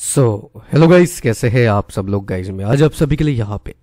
so hello guys कैसे हैं आप सब लोग गाइस में आज आप सभी के लिए यहाँ पे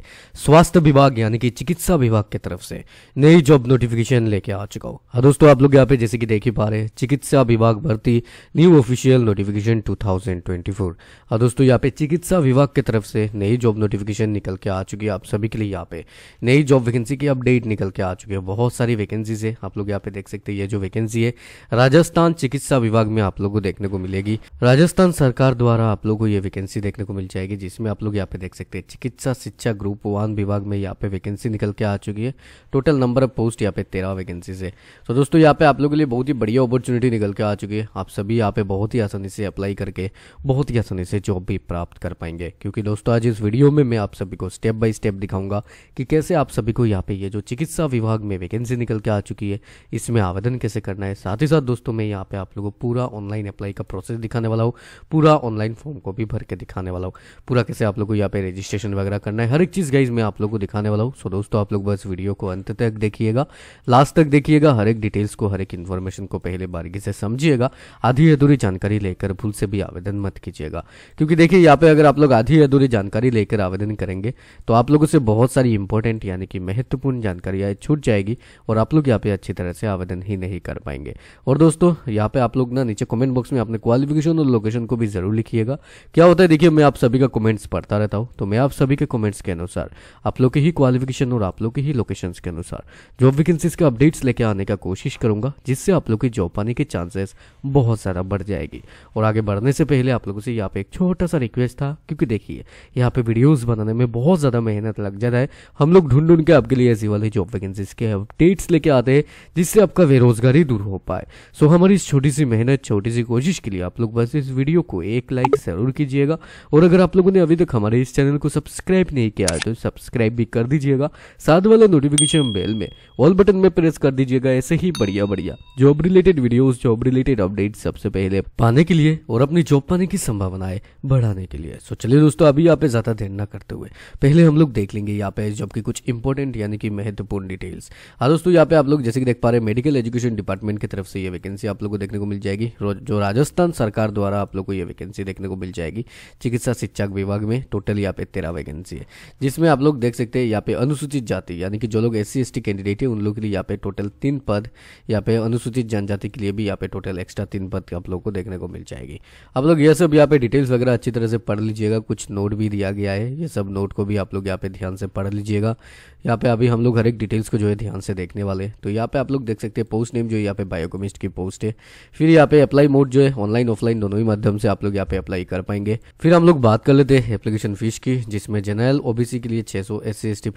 स्वास्थ्य विभाग यानी कि चिकित्सा विभाग की तरफ से नई जॉब नोटिफिकेशन लेके आ चुका हूँ हाँ दोस्तों आप लोग यहाँ पे जैसे कि देख ही पा रहे हैं चिकित्सा विभाग भर्ती न्यू ऑफिशियल नोटिफिकेशन 2024 हाँ दोस्तों यहाँ पे चिकित्सा विभाग की तरफ से नई जॉब नोटिफिकेशन निकल के आ चुकी है आप सभी के लिए यहाँ पे नई जॉब वैकेंसी की अपडेट निकल के आ चुकी है बहुत सारी वैकेंसीज है आप लोग यहाँ पे देख सकते हैं ये जो वैकेंसी है राजस्थान चिकित्सा विभाग में आप लोग को देखने को मिलेगी राजस्थान सरकार द्वारा आप लोगों को ये वैकेंसी देखने को मिल जाएगी जिसमें आप लोग यहाँ पे देख सकते हैं चिकित्सा शिक्षा ग्रुप वन विभाग में यहाँ पे वैकेंसी निकल के आ चुकी है टोटल नंबर ऑफ पोस्ट यहाँ पे तेरह वैकेंसीज है तो दोस्तों यहाँ पे आप लोगों के लिए बहुत ही बढ़िया अपॉर्चुनिटी निकल के आ चुकी है आप सभी यहाँ पे बहुत ही आसानी से अप्लाई करके बहुत ही आसानी से जॉब भी प्राप्त कर पाएंगे क्योंकि दोस्तों आज इस वीडियो में मैं आप सभी को स्टेप बाय स्टेप दिखाऊंगा कि कैसे आप सभी को यहाँ पे ये जो चिकित्सा विभाग में वैकेंसी निकल के आ चुकी है इसमें आवेदन कैसे करना है साथ ही साथ दोस्तों मैं यहाँ पे आप लोगों को पूरा ऑनलाइन अप्लाई का प्रोसेस दिखाने वाला हूँ पूरा ऑनलाइन फॉर्म को भी भर के दिखाने वाला हूँ पूरा कैसे आप लोगों को यहाँ पे रजिस्ट्रेशन वगैरह करना है हर एक चीज़ गाइज मैं आप लोग को दिखाने वाला हूँ सो दोस्तों आप लोग बस वीडियो को अंत तक देखिएगा लास्ट तक देखिएगा हर एक डिटेल्स को हर एक इन्फॉर्मेशन को पहले बारीकी से समझिएगा आधी अधूरी जानकारी लेकर भूल से भी आवेदन मत कीजिएगा क्योंकि देखिए यहाँ पे अगर आप लोग आधी अधूरी जानकारी लेकर आवेदन करेंगे तो आप लोगों से बहुत सारी इंपॉर्टेंट यानी कि महत्वपूर्ण जानकारियाँ छूट जाएगी और आप लोग यहाँ पे अच्छी तरह से आवेदन ही नहीं कर पाएंगे और दोस्तों यहाँ पे आप लोग ना नीचे कमेंट बॉक्स में अपने क्वालिफिकेशन और लोकेशन को भी जरूर लिखिएगा क्या होता है देखिए मैं आप सभी का कमेंट्स पढ़ता रहता हूँ तो मैं आप सभी के कमेंट्स के अनुसार आप लोग के ही क्वालिफिकेशन और आप लोग के ही लोकेशन के अनुसार जॉब वैकेंसीज के अपडेट्स लेके आने का कोशिश करूंगा जिससे आप लोग की जॉब पाने के चांसेस बहुत ज़्यादा बढ़ जाएगी और आगे बढ़ने से पहले आप लोगों से यहाँ पे एक छोटा सा रिक्वेस्ट था क्योंकि देखिए यहाँ पे वीडियोज बनाने में बहुत ज़्यादा मेहनत लग जाता है हम लोग ढूंढ ढूंढ के आपके लिए ऐसी वाली जॉब वैकेंसीज के अपडेट्स लेके आते हैं जिससे आपका बेरोजगारी दूर हो पाए सो हमारी इस छोटी सी मेहनत छोटी सी कोशिश के लिए आप लोग बस इस वीडियो को एक लाइक ज़रूर कीजिएगा और अगर आप लोगों ने अभी तक हमारे इस चैनल को सब्सक्राइब नहीं किया है तो सब्सक्राइब भी कर दीजिएगा साथ वाले नोटिफिकेशन बेल में ऑल बटन में प्रेस कर दीजिएगा ऐसे ही बढ़िया बढ़िया job related video job related update सबसे पहले पाने के लिए और अपनी जॉब पाने की संभावनाएं बढ़ाने के लिए सो चलिए दोस्तों अभी यहाँ पे ज़्यादा देर न करते हुए पहले हम लोग देख लेंगे यहाँ पे जॉब की कुछ इंपॉर्टेंट यानी कि महत्वपूर्ण डिटेल्स हाँ दोस्तों यहाँ पे आप लोग जैसे कि देख पा रहे मेडिकल एजुकेशन डिपार्टमेंट की तरफ से ये वैकेंसी आप लोग को देखने को मिल जाएगी जो राजस्थान सरकार द्वारा आप लोग को ये वैकेंसी देखने को मिल जाएगी चिकित्सा शिक्षा विभाग में टोटल यहाँ पे तेरह वैकेंसी है जिसमें आप लोग देख सकते हैं यहाँ पे अनुसूचित जाति यानी कि जो लोग एस सी कैंडिडेट है उन लोगों के लिए यहाँ पे टोटल तीन पद यहाँ पे अनुसूचित जनजाति के लिए भी यहाँ पे टोटल एक्स्ट्रा तीन पद आप लोग को देखने को मिल जाएगी आप लोग यह सब यहाँ पे डिटेल्स वगैरह अच्छी तरह से पढ़ लीजिएगा कुछ नोट भी दिया गया है ये सब नोट को भी आप लोग यहाँ पे ध्यान से पढ़ लीजिएगा यहाँ पे अभी हम लोग हर एक डिटेल्स को जो है ध्यान से देखने वाले तो यहाँ पे आप लोग देख सकते हैं पोस्ट नेम जो यहाँ पे बायोकोमिस्ट की पोस्ट है फिर यहाँ पे अप्लाई मोड जो है ऑनलाइन ऑफलाइन दोनों ही माध्यम से आप लोग यहाँ पे अप्लाई कर पाएंगे फिर हम लोग बात कर लेते हैं एप्लीकेशन फीस की जिसमें जनरल ओबीसी के लिए 600 सौ एस सी एस टी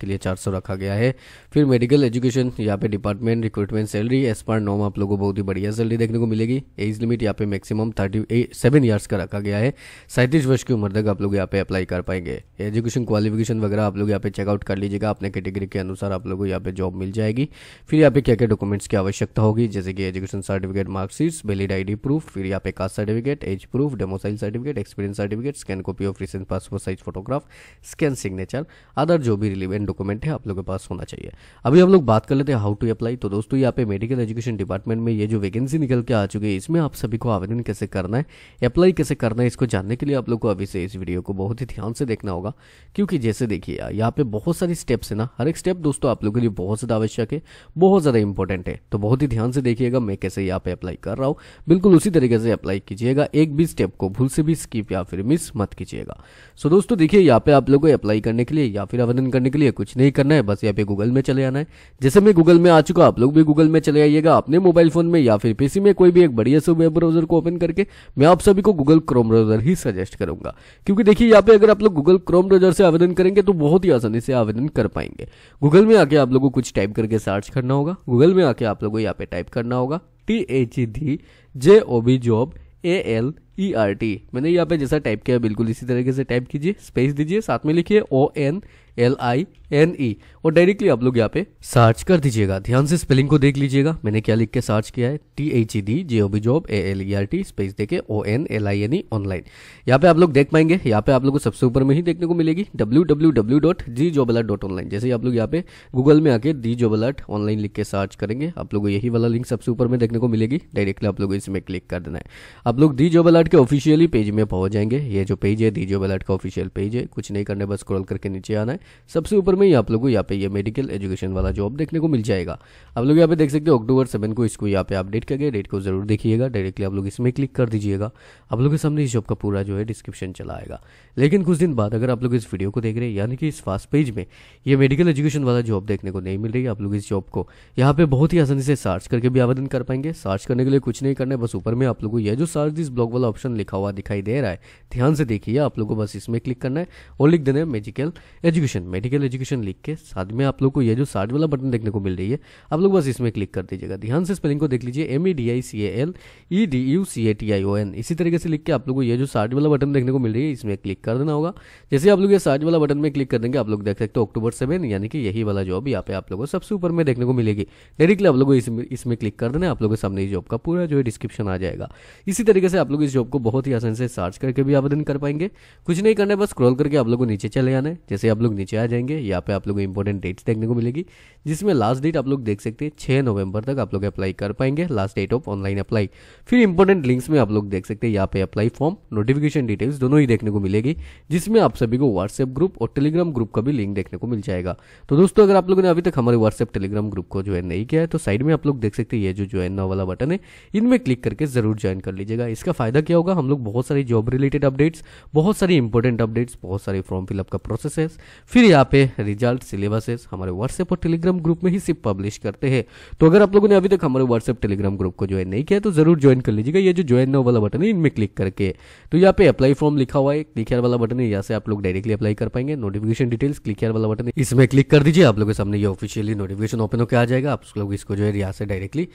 के लिए 400 रखा गया है फिर मेडिकल एजुकेशन यहाँ पे डिपार्टमेंट रिक्रूटमेंट सैलरी एस पर नॉम आप लोगों को बहुत ही बढ़िया सैलरी देखने को मिलेगी एज लिमिट यहाँ पे मैक्सिमम थर्टी सेवन ईयर्स का रखा गया है सैंतीस वर्ष की उम्र तक आप लोग यहाँ पे अप्लाई कर पाएंगे एजुकेशन क्वालिफिकेशन वगैरह आप लोग यहाँ पे चेकआउट कर लीजिएगा अपने कैटेगरी के अनुसार आप लोग को यहाँ पे जॉब मिल जाएगी फिर यहाँ पे क्या क्या डॉक्यूमेंट्स की आवश्यकता होगी जैसे कि education certificate marksheets valid ID proof फिर यहाँ पे caste certificate age proof domicile certificate experience certificate scan copy of recent passport size photograph scan signature other जो भी रिलीवेंट डॉक्यूमेंट है आप लोगों के पास होना चाहिए अभी हम लोग बात कर लेते हैं हाउ टू अप्लाई तो दोस्तों यहाँ पे मेडिकल एजुकेशन डिपार्टमेंट में ये जो वैकेंसी निकल के आ चुकी है इसमें आप सभी को आवेदन कैसे करना है अप्लाई कैसे करना है इसको जानने के लिए आप लोग को अभी से इस वीडियो को बहुत ही ध्यान से देखना होगा क्योंकि जैसे देखिए यहाँ पे बहुत सारी स्टेप्स है ना हर एक स्टेप दोस्तों आप लोगों के लिए बहुत ज़्यादा आवश्यक है बहुत ज़्यादा इंपॉर्टेंट है तो बहुत ही ध्यान से देखिएगा मैं कैसे यहाँ पे अप्लाई कर रहा हूँ बिल्कुल उसी तरीके से अप्लाई कीजिएगा एक भी स्टेप को भूल बिल्कुल से भी स्किप या फिर मिस मत कीजिएगा सो so, दोस्तों देखिए यहाँ पे आप लोगों को अप्लाई करने के लिए या फिर आवेदन करने के लिए कुछ नहीं करना है बस यहाँ पे गूगल में चले आना है जैसे मैं गूगल में आ चुका आप लोग भी गूगल में चले आइएगा अपने मोबाइल फोन में या फिर पीसी में कोई भी एक बढ़िया से वेब ब्राउजर को ओपन करके मैं आप सभी को गूगल क्रोम ब्राउजर ही सजेस्ट करूंगा क्योंकि देखिए यहाँ पे अगर आप लोग गूगल क्रोम ब्राउजर से आवेदन करेंगे तो बहुत ही आसानी से आवेदन कर पाएंगे गूगल में आके आप लोग को कुछ टाइप करके सर्च करना होगा गूगल में आके आप लोग को यहाँ पे टाइप करना होगा T H D J O B job A L E R T मैंने यहाँ पे जैसा टाइप किया बिल्कुल इसी तरीके से टाइप कीजिए स्पेस दीजिए साथ में लिखिए O N L I N E और डायरेक्टली आप लोग यहाँ पे सर्च कर दीजिएगा ध्यान से स्पेलिंग को देख लीजिएगा मैंने क्या लिख के सर्च किया है T H E D J O B job A L E R T space देखे O N L I N E online यहाँ पे आप लोग देख पाएंगे यहाँ पे आप लोग को सबसे ऊपर में ही देखने को मिलेगी W W W dot G job alert dot online जैसे आप लोग यहाँ पे गूगल में आके डी जॉब अलर्ट ऑनलाइन लिख के सर्च करेंगे आप लोग यही वाला लिंक सबसे ऊपर में देखने को मिलेगी डायरेक्टली आप लोग इसमें क्लिक कर देना है आप लोग डी जॉब अलर्ट बलट के ऑफिशियली पेज में पहुंच जाएंगे ये जो पेज है दीजियो बलट का ऑफिशियल पेज है कुछ नहीं करने बस स्क्रॉल करके नीचे आना है सबसे ऊपर में आप लोगों को यहाँ पे ये मेडिकल एजुकेशन वाला जॉब देखने को मिल जाएगा आप लोग यहाँ पे देख सकते हो अक्टूबर सेवन को इसको यहाँ पे अपडेट कर गया डेट को जरूर देखिएगा डायरेक्टली आप लोग इसमें क्लिक कर दीजिएगा आप लोग के सामने इस जॉब का पूरा जो है डिस्क्रिप्शन चला आएगा लेकिन कुछ दिन बाद अगर आप लोग इस वीडियो को देख रहे हैं यानी कि इस फास्ट पेज में ये मेडिकल एजुकेशन वाला जॉब देखने को नहीं मिल रही आप लोग इस जॉब को यहाँ पे बहुत ही आसानी से सर्च करके भी आवेदन कर पाएंगे सर्च करने के लिए कुछ नहीं करना है बस ऊपर में आप लोगों को यह जो सर्च दिस ब्लॉग वाला ऑप्शन लिखा हुआ दिखाई दे रहा है ध्यान से देखिए आप लोगों को बस इसमें क्लिक करना है और लिख देना है मेडिकल एजुकेशन मेडिकल एजुकेशन लिख के साथ में आप लोग को यह जो साठ वाला बटन देखने को मिल रही है आप लोग बस इसमें क्लिक कर दीजिएगा ध्यान से स्पेलिंग को देख लीजिए M E D I C A L E D U C A T I O N इसी तरीके से लिख के आप लोग को यह जो साठ वाला बटन देखने को मिल रही है इसमें क्लिक कर देना होगा जैसे आप लोग ये साठ वाला बटन में क्लिक कर देंगे आप लोग देख सकते हो अक्टूबर सेवन यानी कि यही वाला जॉब यहाँ पे आप लोगों को सबसे ऊपर में देखने को मिलेगी डायरेक्टली आप लोगों को इसमें क्लिक कर देना आप लोगों के सामने जॉब का पूरा जो है डिस्क्रिप्शन आ जाएगा इसी तरीके से आप लोग इस जॉब लोग को बहुत ही आसान से सर्च करके भी आवेदन कर पाएंगे कुछ नहीं करना है बस स्क्रॉल करके आप लोग को नीचे चले आना है जैसे आप लोग नीचे आ जाएंगे यहाँ पे आप लोग को इंपॉर्टेंट डेट्स देखने को मिलेगी जिसमें लास्ट डेट आप लोग देख सकते हैं छः नवंबर तक आप लोग अप्लाई कर पाएंगे last date of online apply फिर इंपॉर्टेंट लिंक्स में आप लोग देख सकते हैं यहाँ पे अप्लाई फॉर्म नोटिफिकेशन डिटेल्स दोनों ही देखने को मिलेगी जिसमें आप सभी को व्हाट्सएप ग्रुप और टेलीग्राम ग्रुप का भी लिंक देखने को मिल जाएगा तो दोस्तों अगर आप लोगों ने अभी तक हमारे व्हाट्सएप टेलीग्राम ग्रुप को ज्वाइन नहीं किया है तो साइड में आप लोग देख सकते हैं ये जो ज्वाइन वाला बटन है इनमें क्लिक करके जरूर ज्वाइन कर लीजिएगा इसका फायदा क्या होगा हम लोग बहुत सारी जॉब रिलेटेड अपडेट्स बहुत सारी इंपॉर्टेंट अपडेट्स बहुत सारे फॉर्म फिलअप का प्रोसेस फिर यहाँ पे रिजल्ट सिलेबसेस हमारे व्हाट्सएप और टेलीग्राम ग्रुप में ही सिर्फ पब्लिश करते हैं तो अगर आप लोगों ने अभी तक हमारे व्हाट्सएप टेलीग्राम ग्रुप को ज्वाइन नहीं किया तो जरूर ज्वाइन कर लीजिएगा ये जो ज्वाइन नो वाला बटन है इनमें क्लिक करके तो यहाँ पे अप्लाई फॉर्म लिखा हुआ है क्लिक वाला बटन है यहाँ से आप लोग डायरेक्टली अप्लाई कर पाएंगे नोटिफिकेशन डिटेल्स क्लिक वाला बटन है इसमें क्लिक कर दीजिए आप लोगों के सामने ये ऑफिशियली नोटिफिकेशन ओपन होकर आ जाएगा आप लोग इसको जो है यहाँ से डायरेक्टली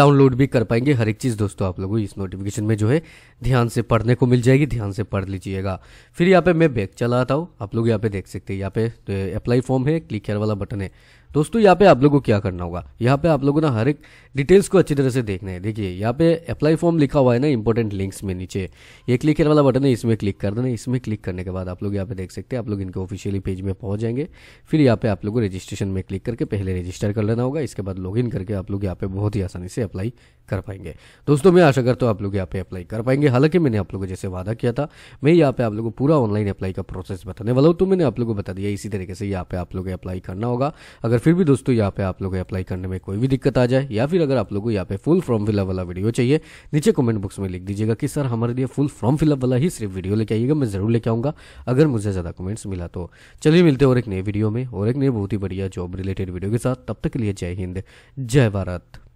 डाउनलोड भी कर पाएंगे हर एक चीज दोस्तों आप लोगों इस नोटिफिकेशन में जो है ध्यान से पढ़ने को मिल जाएगी ध्यान से पढ़ लीजिएगा फिर यहाँ पे मैं बैग चलाता हूँ आप लोग यहाँ पे देख सकते हैं यहाँ पे अप्लाई तो फॉर्म है क्लिक हेयर वाला बटन है दोस्तों यहाँ पे आप लोगों को क्या करना होगा यहाँ पे आप लोगों ने हर एक डिटेल्स को अच्छी तरह से देखना है देखिए यहाँ पे अप्लाई फॉर्म लिखा हुआ है ना इंपॉर्टेंट लिंक्स में नीचे ये क्लिक करने वाला बटन है इसमें क्लिक कर देना इसमें क्लिक करने के बाद आप लोग यहाँ पे देख सकते हैं आप लोग इनके ऑफिशियली पेज में पहुंच जाएंगे फिर यहाँ पे आप लोग को रजिस्ट्रेशन में क्लिक करके पहले रजिस्टर कर लेना होगा इसके बाद इन करके आप लोग यहाँ पे बहुत ही आसानी से अप्लाई कर पाएंगे दोस्तों मैं आशा करता हूँ आप लोग यहाँ पे अप्लाई कर पाएंगे हालांकि मैंने आप लोगों को जैसे वादा किया था मैं यहाँ पे आप लोगों को पूरा ऑनलाइन अप्लाई का प्रोसेस बताने वाला हूँ तो मैंने आप लोगों को बता दिया इसी तरीके से यहाँ पे आप लोग अप्लाई करना होगा अगर फिर भी दोस्तों यहाँ पे आप लोगों को अप्लाई करने में कोई भी दिक्कत आ जाए या फिर अगर आप लोगों को यहाँ पे फुल फॉर्म फिलअप वाला वीडियो चाहिए नीचे कमेंट बॉक्स में लिख दीजिएगा कि सर हमारे लिए फुल फॉर्म फिलअप वाला ही सिर्फ वीडियो लेके आइएगा मैं जरूर लेके आऊँगा अगर मुझे ज़्यादा कमेंट्स मिला तो चलिए मिलते और एक नए वीडियो में और एक नए बहुत ही बढ़िया जॉब रिलेटेड वीडियो के साथ तब तक के लिए जय हिंद जय भारत